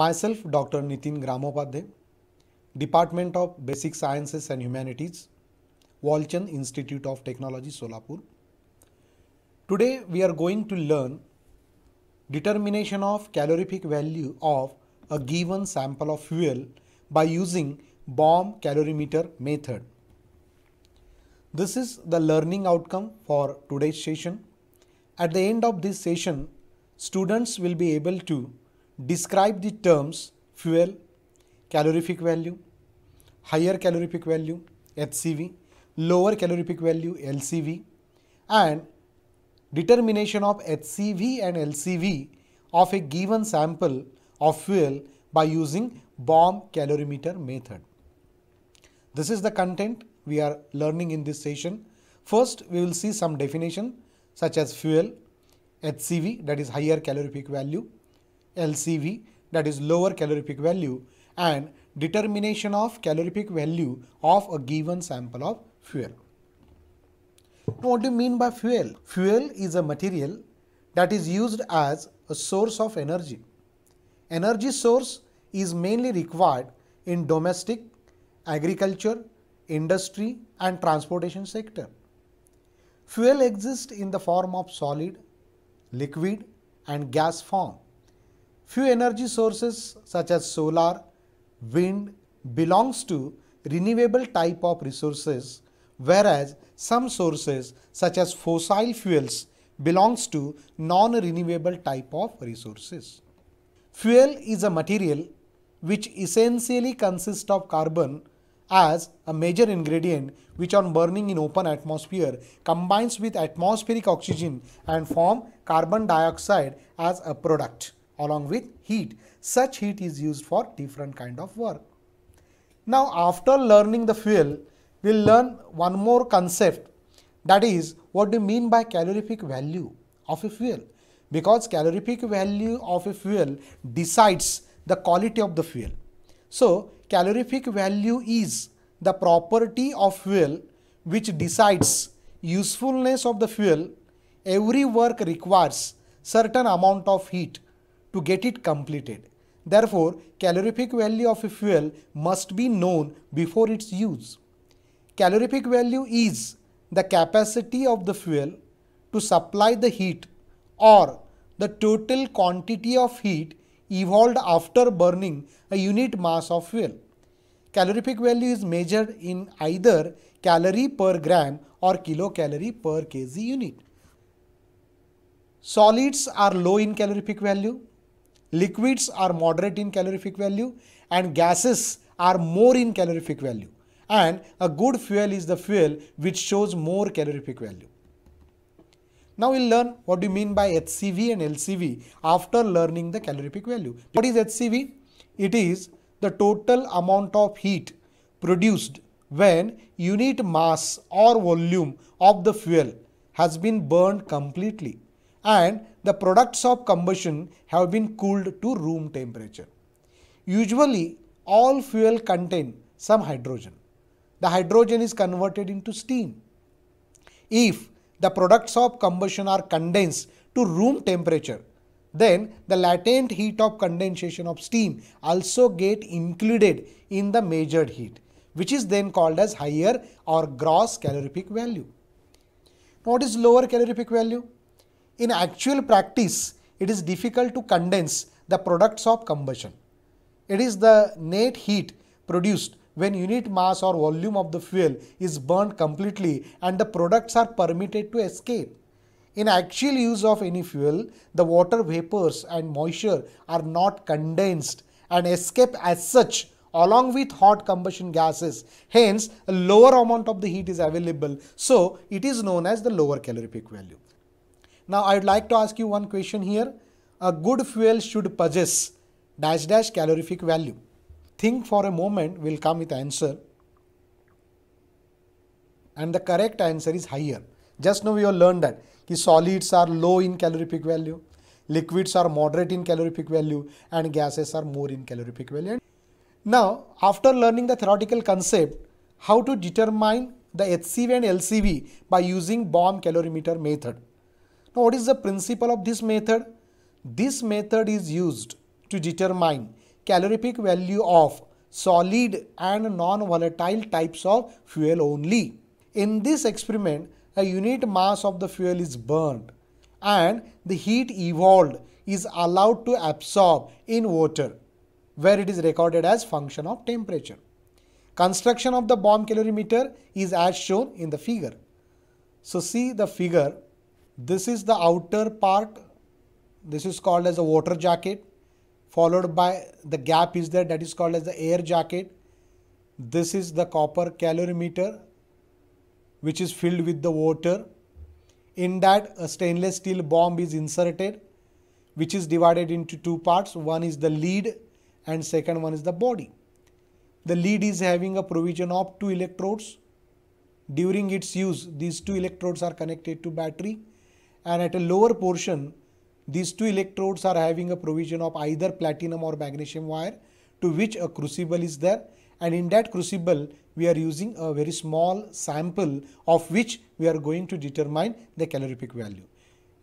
Myself, Dr. Nitin Gramopadhyay, Department of Basic Sciences and Humanities, Walchan Institute of Technology, Solapur. Today we are going to learn determination of calorific value of a given sample of fuel by using bomb calorimeter method. This is the learning outcome for today's session. At the end of this session, students will be able to describe the terms fuel, calorific value, higher calorific value HCV, lower calorific value LCV and determination of HCV and LCV of a given sample of fuel by using bomb calorimeter method. This is the content we are learning in this session. First, we will see some definition such as fuel, HCV that is higher calorific value, LCV that is lower calorific value and determination of calorific value of a given sample of fuel. Now, what do you mean by fuel? Fuel is a material that is used as a source of energy. Energy source is mainly required in domestic, agriculture, industry and transportation sector. Fuel exists in the form of solid, liquid and gas form. Few energy sources such as solar, wind belongs to renewable type of resources whereas some sources such as fossil fuels belongs to non-renewable type of resources. Fuel is a material which essentially consists of carbon as a major ingredient which on burning in open atmosphere combines with atmospheric oxygen and form carbon dioxide as a product along with heat. Such heat is used for different kind of work. Now after learning the fuel, we will learn one more concept that is what do you mean by calorific value of a fuel because calorific value of a fuel decides the quality of the fuel. So calorific value is the property of fuel which decides usefulness of the fuel every work requires certain amount of heat to get it completed. Therefore, calorific value of a fuel must be known before its use. Calorific value is the capacity of the fuel to supply the heat or the total quantity of heat evolved after burning a unit mass of fuel. Calorific value is measured in either calorie per gram or kilocalorie per kg unit. Solids are low in calorific value liquids are moderate in calorific value and gases are more in calorific value and a good fuel is the fuel which shows more calorific value. Now we'll learn what do you mean by HCV and LCV after learning the calorific value. What is HCV? It is the total amount of heat produced when unit mass or volume of the fuel has been burned completely and the products of combustion have been cooled to room temperature. Usually, all fuel contain some hydrogen. The hydrogen is converted into steam. If the products of combustion are condensed to room temperature, then the latent heat of condensation of steam also get included in the measured heat which is then called as higher or gross calorific value. what is lower calorific value? in actual practice, it is difficult to condense the products of combustion. It is the net heat produced when unit mass or volume of the fuel is burned completely and the products are permitted to escape. In actual use of any fuel, the water vapors and moisture are not condensed and escape as such along with hot combustion gases. Hence, a lower amount of the heat is available. So, it is known as the lower calorific value. Now I would like to ask you one question here. A good fuel should possess dash dash calorific value. Think for a moment, we'll come with answer. And the correct answer is higher. Just now we have learned that ki solids are low in calorific value, liquids are moderate in calorific value and gases are more in calorific value. Now, after learning the theoretical concept, how to determine the HCV and LCV by using bomb calorimeter method. Now what is the principle of this method? This method is used to determine calorific value of solid and non-volatile types of fuel only. In this experiment, a unit mass of the fuel is burned and the heat evolved is allowed to absorb in water where it is recorded as function of temperature. Construction of the bomb calorimeter is as shown in the figure. So see the figure this is the outer part. This is called as a water jacket followed by the gap is there that is called as the air jacket. This is the copper calorimeter which is filled with the water. In that a stainless steel bomb is inserted which is divided into two parts. One is the lead and second one is the body. The lead is having a provision of two electrodes. During its use, these two electrodes are connected to battery and at a lower portion these two electrodes are having a provision of either platinum or magnesium wire to which a crucible is there and in that crucible we are using a very small sample of which we are going to determine the calorific value.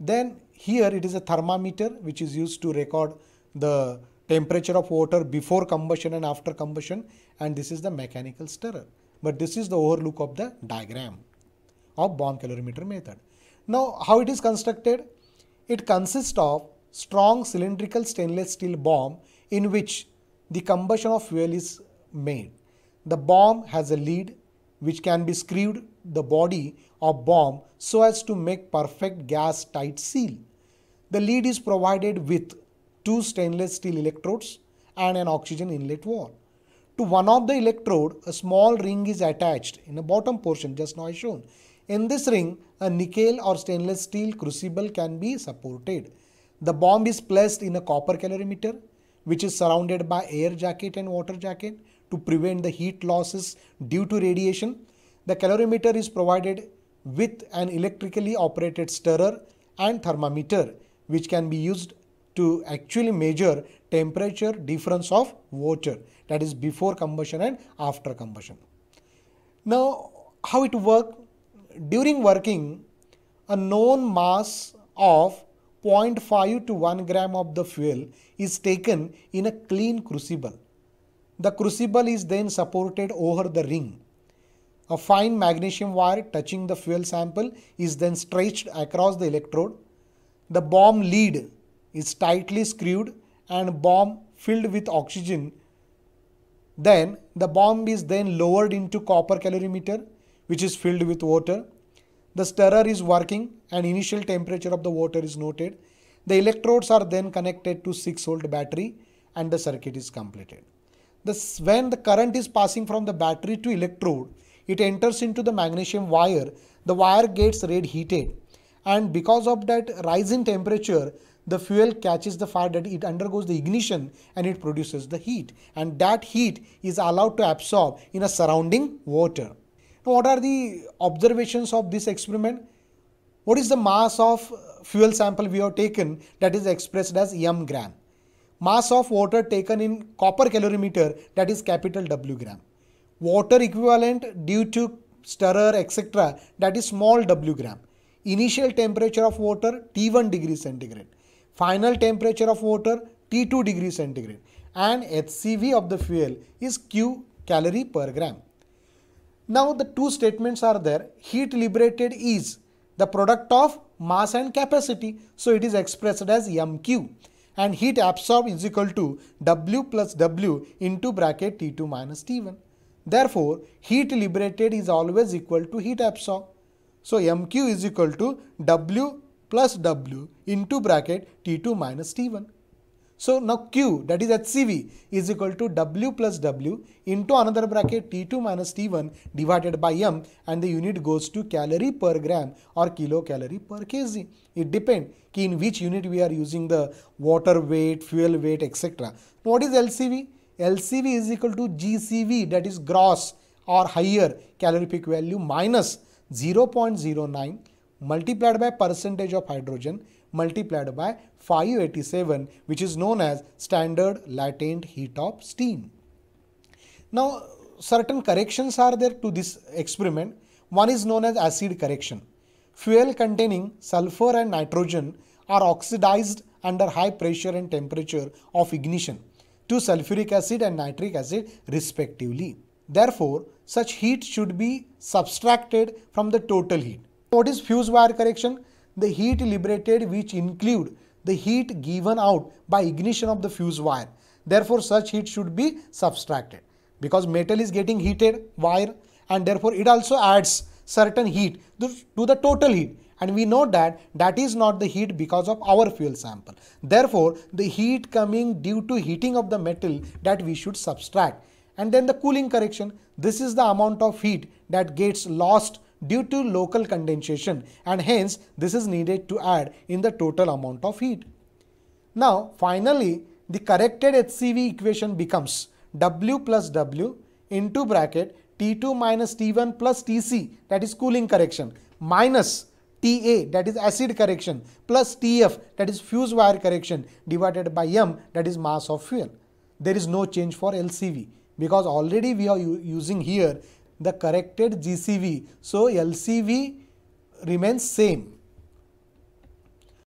Then here it is a thermometer which is used to record the temperature of water before combustion and after combustion and this is the mechanical stirrer. But this is the overlook of the diagram of bomb calorimeter method. Now, how it is constructed? It consists of strong cylindrical stainless steel bomb in which the combustion of fuel is made. The bomb has a lead which can be screwed the body of bomb so as to make perfect gas tight seal. The lead is provided with two stainless steel electrodes and an oxygen inlet wall. To one of the electrode, a small ring is attached in the bottom portion just now I shown in this ring, a nickel or stainless steel crucible can be supported. The bomb is placed in a copper calorimeter, which is surrounded by air jacket and water jacket to prevent the heat losses due to radiation. The calorimeter is provided with an electrically operated stirrer and thermometer, which can be used to actually measure temperature difference of water that is before combustion and after combustion. Now, how it works? during working, a known mass of 0.5 to 1 gram of the fuel is taken in a clean crucible. The crucible is then supported over the ring. A fine magnesium wire touching the fuel sample is then stretched across the electrode. The bomb lead is tightly screwed and bomb filled with oxygen. Then the bomb is then lowered into copper calorimeter which is filled with water. The stirrer is working and initial temperature of the water is noted. The electrodes are then connected to 6 volt battery and the circuit is completed. This, when the current is passing from the battery to electrode, it enters into the magnesium wire. The wire gets red heated and because of that rise in temperature, the fuel catches the fire that it undergoes the ignition and it produces the heat and that heat is allowed to absorb in a surrounding water what are the observations of this experiment? What is the mass of fuel sample we have taken that is expressed as m gram? Mass of water taken in copper calorimeter that is capital W gram. Water equivalent due to stirrer etc that is small w gram. Initial temperature of water T1 degree centigrade. Final temperature of water T2 degree centigrade and HCV of the fuel is Q calorie per gram. Now the two statements are there. Heat liberated is the product of mass and capacity. So it is expressed as MQ and heat absorbed is equal to W plus W into bracket T2 minus T1. Therefore, heat liberated is always equal to heat absorbed. So MQ is equal to W plus W into bracket T2 minus T1. So now Q that is HCV is equal to W plus W into another bracket T2 minus T1 divided by M and the unit goes to calorie per gram or kilocalorie per kg. It depends in which unit we are using the water weight, fuel weight etc. What is LCV? LCV is equal to GCV that is gross or higher calorific value minus 0.09 multiplied by percentage of hydrogen multiplied by 587 which is known as standard latent heat of steam. Now certain corrections are there to this experiment. One is known as acid correction. Fuel containing sulfur and nitrogen are oxidized under high pressure and temperature of ignition to sulfuric acid and nitric acid respectively. Therefore, such heat should be subtracted from the total heat. What is fuse wire correction? the heat liberated which include the heat given out by ignition of the fuse wire. Therefore, such heat should be subtracted because metal is getting heated wire and therefore it also adds certain heat to the total heat and we know that that is not the heat because of our fuel sample. Therefore, the heat coming due to heating of the metal that we should subtract and then the cooling correction. This is the amount of heat that gets lost due to local condensation and hence this is needed to add in the total amount of heat. Now finally, the corrected HCV equation becomes W plus W into bracket T2 minus T1 plus Tc that is cooling correction minus TA that is acid correction plus TF that is fuse wire correction divided by M that is mass of fuel. There is no change for LCV because already we are using here the corrected GCV. So, LCV remains same